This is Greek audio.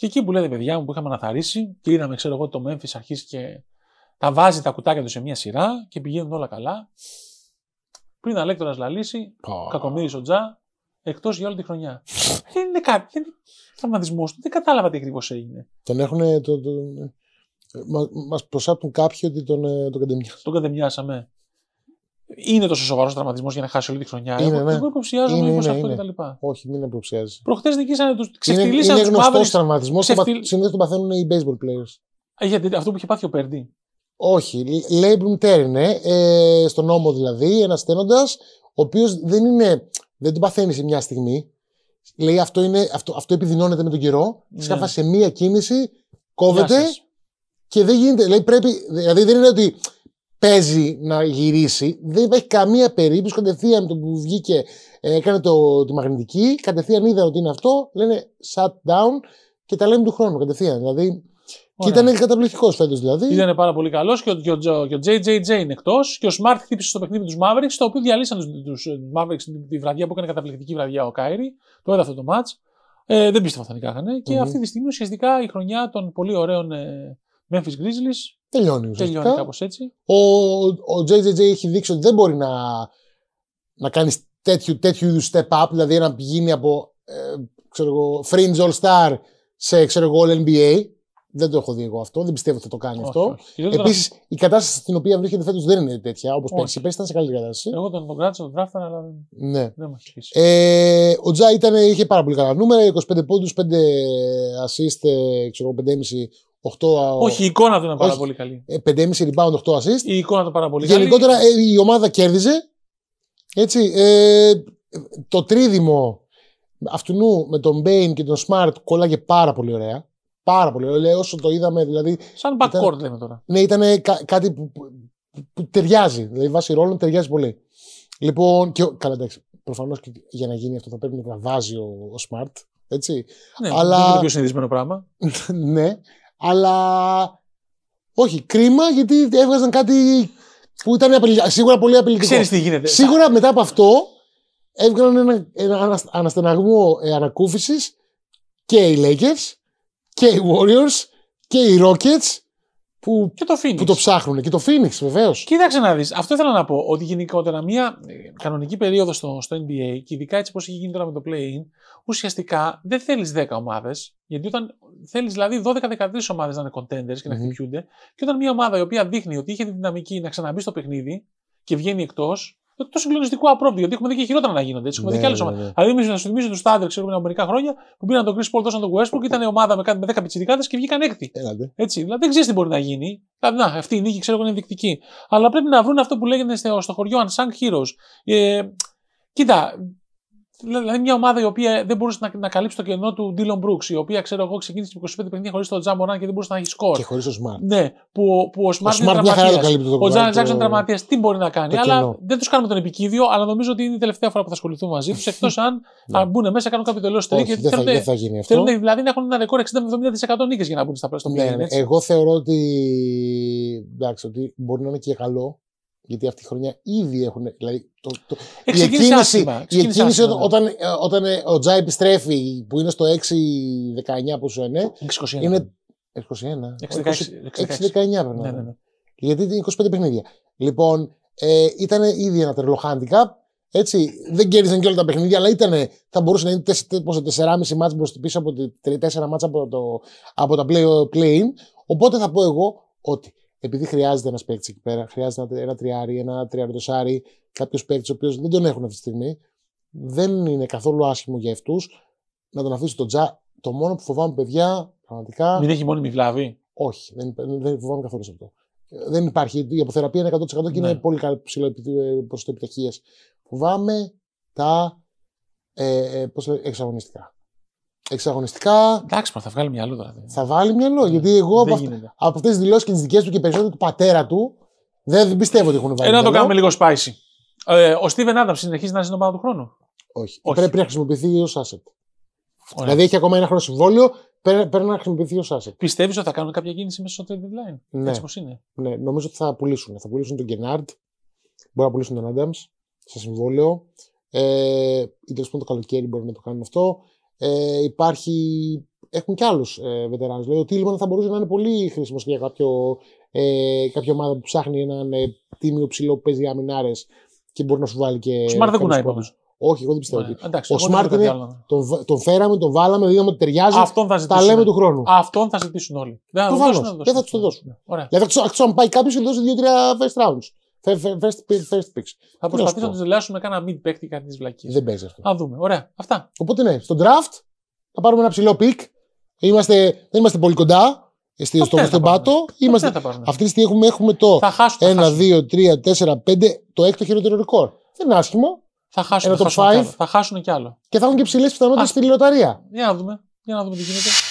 Και εκεί που λέτε, παιδιά μου που είχαμε αναθαρίσει και είδαμε, ξέρω εγώ, το Memphis αρχίσει και τα βάζει τα κουτάκια τους σε μια σειρά και πηγαίνουν όλα καλά. Πριν αλέκτορας λαλήσει, oh. ο Τζα, εκτός για όλη τη χρονιά. δεν είναι κάτι, δεν είναι τραυματισμός του, δεν κατάλαβα τι ακριβώς έγινε. Τον έχουν. Το, μα μας προσάπτουν κάποιοι ότι τον, τον ε, Τον κατεμιάσαμε. Είναι τόσο σοβαρός τραυματισμός για να χάσει όλη τη χρονιά. Είναι, εγώ, ναι. εγώ υποψιάζομαι είναι, είναι, αυτό λοιπά. Όχι, μην υποψιάζει. Προχτέ νικήσανε τους. Ξεφτυλίσαν του. Είναι, είναι γνωστός τραυματισμός. Ξεφτυλ... Συνήθως τον παθαίνουν οι baseball players. Α, ε, γιατί αυτό που είχε πάθει ο Πέρντι. Όχι. Λέιμπλουμ τέρνε, ε, στον νόμο δηλαδή, ένας στένοντα, ο οποίος δεν είναι. Δεν τον παθαίνει σε μια στιγμή. Λέει αυτό, είναι, αυτό, αυτό επιδεινώνεται με τον καιρό. Ναι. σε μία κίνηση, κόβεται και δεν γίνεται. Λέει, πρέπει, δηλαδή δεν είναι ότι παίζει να γυρίσει, δεν υπάρχει καμία περίπτωση. Κατευθείαν που βγήκε, ε, έκανε το, τη μαγνητική, κατευθείαν είδα ότι είναι αυτό, λένε shut down και τα λέμε του χρόνου κατευθείαν. Δηλαδή, Ωραία. και ήταν καταπληκτικός φέτος δηλαδή. Ήταν πάρα πολύ καλός και ο, JJJ είναι εκτός και ο Smart χτύπησε στο παιχνίδι τους Mavericks, το οποίο διαλύσαν τους Mavericks τη βραδιά που έκανε καταπληκτική βραδιά ο Κάιρι. Το αυτό το match. Ε, δεν πίστευα θα νικάγανε. Και αυτή τη στιγμή ουσιαστικά η χρονιά των πολύ ωραίων ε, Memphis Grizzlies. Τελειώνει ουσιαστικά. Τελειώνει κάπως έτσι. Ο, ο JJJ έχει δείξει ότι δεν μπορεί να, να κάνεις τέτοιου, τέτοιου είδους step up, δηλαδή να πηγαίνει από ε, ξέρω εγώ, fringe all star σε ξέρω εγώ, all NBA. Δεν το έχω δει εγώ αυτό, δεν πιστεύω ότι θα το κάνει όχι, αυτό. Επίσης, η κατάσταση στην οποία βρίσκεται φέτος δεν είναι τέτοια όπως πέρσι. Πέρσι ήταν σε καλή κατάσταση. Εγώ τον, τον κράτησα, τον τράφτανα, αλλά δεν, ναι. δεν μα Ε, ο Τζα ήταν, είχε πάρα πολύ καλά νούμερα, 25 πόντους, 5 assist, ε, ξέρω 5,5 8... Όχι, η εικόνα του ήταν πάρα πολύ καλή. 5,5 ε, rebound, 8 assist. Η εικόνα του πάρα πολύ καλή. Γενικότερα ε, η ομάδα κέρδιζε. Έτσι, ε, το τρίδημο αυτού με τον Μπέιν και τον Smart κολλάγε πάρα πολύ ωραία. Πάρα πολύ ωραία. Όσο το είδαμε, δηλαδή. Σαν backcourt λέμε τώρα. Ναι, ήταν κάτι που, που, που, ταιριάζει. Δηλαδή, βάσει ρόλων ταιριάζει πολύ. Λοιπόν, και, καλά, εντάξει. Προφανώς και για να γίνει αυτό θα πρέπει να βάζει ο, ο Έτσι. Ναι, είναι το πιο συνηθισμένο πράγμα. ναι. Αλλά όχι, κρίμα γιατί έβγαζαν κάτι που ήταν σίγουρα πολύ απειλητικό. Ξέρεις τι γίνεται. Σίγουρα μετά από αυτό έβγαλαν ένα, ένα αναστεναγμό ε, ανακούφισης και οι Lakers και οι Warriors και οι Rockets που, το που το ψάχνουν. Και το Phoenix, βεβαίως. Κοίταξε να δεις. Αυτό ήθελα να πω. Ότι γενικότερα μια ε, κανονική περίοδος στο, NBA, και ειδικά έτσι όπως έχει γίνει τώρα με το play-in, ουσιαστικά δεν θέλεις 10 ομάδες. Γιατί όταν θέλεις δηλαδή 12-13 ομάδες να είναι contenders και να mm-hmm. χτυπιούνται, και όταν μια ομάδα η οποία δείχνει ότι είχε τη δυναμική να ξαναμπεί στο παιχνίδι και βγαίνει εκτός, το τόσο απρόβλημα, Γιατί έχουμε δει και χειρότερα να γίνονται. Έτσι. Έχουμε ναι, δει και άλλε ομάδε. Ναι, ναι. Δηλαδή, να σου θυμίζω του Στάντερ, ξέρω πριν από μερικά χρόνια, που πήραν τον Chris Paul, δώσαν τον Westbrook, ήταν η ομάδα με, με 10 πιτσιδικάδε και βγήκαν έκτη. Έλατε. Έτσι. Δηλαδή, δεν ξέρεις τι μπορεί να γίνει. Δηλαδή, να, αυτή η νίκη ξέρω εγώ είναι ενδεικτική. Αλλά πρέπει να βρουν αυτό που λέγεται ε, στο χωριό Unsung Heroes. Ε, κοίτα, Δηλαδή, μια ομάδα η οποία δεν μπορούσε να, να καλύψει το κενό του Ντίλον Μπρούξ, η οποία ξέρω εγώ ξεκίνησε το 25 παιχνίδια χωρίς τον Τζαμ και δεν μπορούσε να έχει σκόρ. Και χωρίς ο Σμαρτ. Ναι, που, που ο Σμαρτ είναι κενό. Ο Τζαν Τζάξον τραυματίας, τι μπορεί να κάνει. αλλά κενό. δεν τους κάνουμε τον επικίδιο, αλλά νομίζω ότι είναι η τελευταία φορά που θα ασχοληθούν μαζί τους, εκτός αν, αν ναι. μπουν μέσα, κάνουν κάποιο τελείως τρίκ. Δεν θα, θα γίνει αυτό. Θέλουν, δηλαδή να έχουν ένα ρεκόρ 60-70% νίκες για να μπουν στα πλαίσια. Ναι, ναι. εγώ θεωρώ ότι, ότι μπορεί να είναι και καλό γιατί αυτή τη χρονιά ήδη έχουν. Δηλαδή, το, το, η ε, εκκίνηση, ναι. όταν, ε, όταν, ε, ο Τζάι επιστρέφει, που είναι στο 6-19 ποσο είναι. 6-21. Είναι 6-19 πρέπει να ναι, είναι. Ναι, γιατί είναι 25 παιχνίδια. Λοιπόν, ε, ήταν ήδη ένα τρελό handicap. Έτσι, δεν κέρδισαν και όλα τα παιχνίδια, αλλά ήταν, θα μπορούσε να είναι 4,5 μάτς μπροστά πίσω από 4 μάτς από, από τα play-in. Οπότε θα πω εγώ ότι επειδή χρειάζεται ένας παίκτης εκεί πέρα, χρειάζεται ένα τριάρι, ένα τριάρι, κάποιος παίκτης ο οποίος δεν τον έχουν αυτή τη στιγμή, δεν είναι καθόλου άσχημο για αυτούς να τον αφήσει τον τζα. Το μόνο που φοβάμαι, παιδιά, πραγματικά. Μην έχει μόνιμη βλάβη. Όχι, δεν, δεν φοβάμαι καθόλου σε αυτό. Δεν υπάρχει. Η αποθεραπεία είναι 100% και είναι ναι. πολύ ψηλό ε, ποσοστό επιτυχίας. Φοβάμαι τα ε, ε, εξαγωνιστικά. Εξαγωνιστικά. Εντάξει, θα βγάλει μυαλό τώρα. Θα βάλει μυαλό. Γιατί εγώ από, από αυτές τις δηλώσεις και τις δικές του και περισσότερο του πατέρα του δεν πιστεύω ότι έχουν βάλει. Ένα το κάνουμε λίγο spicy. Ε, ο Στίβεν Άνταμ συνεχίζει να ζει τον πάνω του χρόνου. Όχι. Όχι. Πρέπει να χρησιμοποιηθεί ως asset. Ωραία. Δηλαδή έχει ακόμα ένα χρόνο συμβόλαιο, πρέπει να χρησιμοποιηθεί ως asset. Πιστεύεις ότι θα κάνουν κάποια κίνηση μέσα στο trade deadline. Ναι. Έτσι πώ είναι. Ναι, νομίζω ότι θα πουλήσουν. Θα πουλήσουν τον Γκενάρντ, μπορεί να πουλήσουν τον Άνταμ σε συμβόλαιο. Ε, ή τέλος πάντων το καλοκαίρι μπορεί να το κάνουν αυτό. Ε, υπάρχει, έχουν και άλλους ε, βετεράνου. Δηλαδή, ο Τίλμαν θα μπορούσε να είναι πολύ χρήσιμος για κάποιο, ε, κάποια ομάδα που ψάχνει έναν ε, τίμιο ψηλό που παίζει αμυνάρε και μπορεί να σου βάλει και. Σμαρτ δεν κουνάει πάντω. Όχι, εγώ δεν πιστεύω. Ναι, εντάξει, ο Σμαρτ είναι. Τον, τον φέραμε, τον βάλαμε, δίδαμε ότι ταιριάζει. Αυτόν θα ζητήσουν. Τα λέμε του χρόνου. Αυτόν θα ζητήσουν όλοι. δώσουν. Δεν θα τους το δώσουν. Ναι, δηλαδή, αν πάει κάποιος και δώσει δύο-τρία first rounds. First, first picks. Θα προσπαθήσω να τους δελάσουμε κάνα mid παίκτη κάτι της βλακής. Δεν παίζει αυτό. Α δούμε. Ωραία. Αυτά. Οπότε ναι, στο draft θα πάρουμε ένα ψηλό pick. Είμαστε, δεν είμαστε πολύ κοντά. Ε, στο, στον πάτο. Είμαστε... Αυτή τη στιγμή έχουμε το 1, 2, 3, 4, 5, το έκτο χειρότερο ρεκόρ. Δεν είναι άσχημο. Θα χάσουν, θα, χάσουν κι άλλο. Και θα έχουν και ψηλές πιθανότητες στη λιωταρία. Για να δούμε. Για να δούμε τι γίνεται.